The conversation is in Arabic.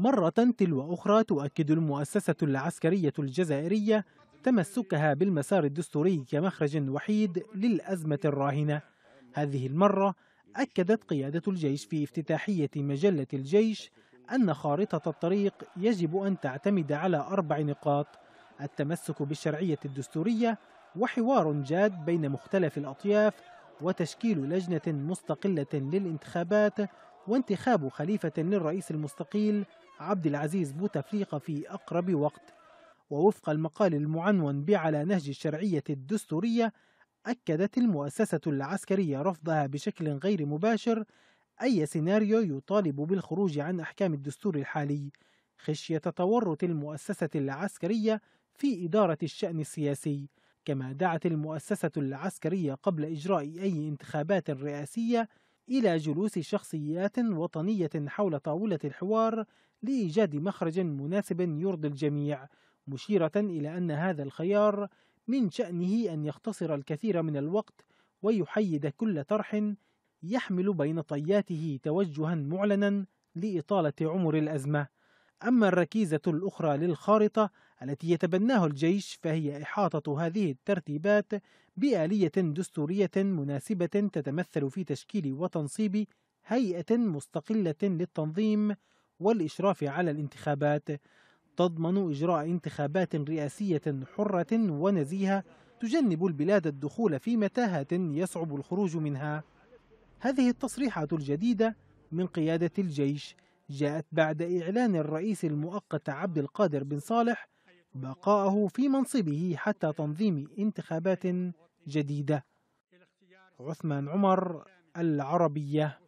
مرة تلو أخرى تؤكد المؤسسة العسكرية الجزائرية تمسكها بالمسار الدستوري كمخرج وحيد للأزمة الراهنة هذه المرة أكدت قيادة الجيش في افتتاحية مجلة الجيش أن خارطة الطريق يجب أن تعتمد على أربع نقاط التمسك بالشرعية الدستورية وحوار جاد بين مختلف الأطياف وتشكيل لجنة مستقلة للانتخابات وانتخاب خليفة للرئيس المستقيل عبد العزيز بوتفليقة في أقرب وقت ووفق المقال المعنون بعلى نهج الشرعية الدستورية أكدت المؤسسة العسكرية رفضها بشكل غير مباشر أي سيناريو يطالب بالخروج عن أحكام الدستور الحالي خشية تورط المؤسسة العسكرية في إدارة الشأن السياسي كما دعت المؤسسة العسكرية قبل إجراء أي انتخابات رئاسية إلى جلوس شخصيات وطنية حول طاولة الحوار لإيجاد مخرج مناسب يرضي الجميع مشيرة إلى أن هذا الخيار من شأنه أن يختصر الكثير من الوقت ويحيد كل طرح يحمل بين طياته توجها معلنا لإطالة عمر الأزمة أما الركيزة الأخرى للخارطة التي يتبناه الجيش فهي إحاطة هذه الترتيبات بآلية دستورية مناسبة تتمثل في تشكيل وتنصيب هيئة مستقلة للتنظيم والإشراف على الانتخابات تضمن إجراء انتخابات رئاسية حرة ونزيهة تجنب البلاد الدخول في متاهة يصعب الخروج منها هذه التصريحات الجديدة من قيادة الجيش جاءت بعد إعلان الرئيس المؤقت عبد القادر بن صالح بقائه في منصبه حتى تنظيم انتخابات جديدة عثمان عمر العربية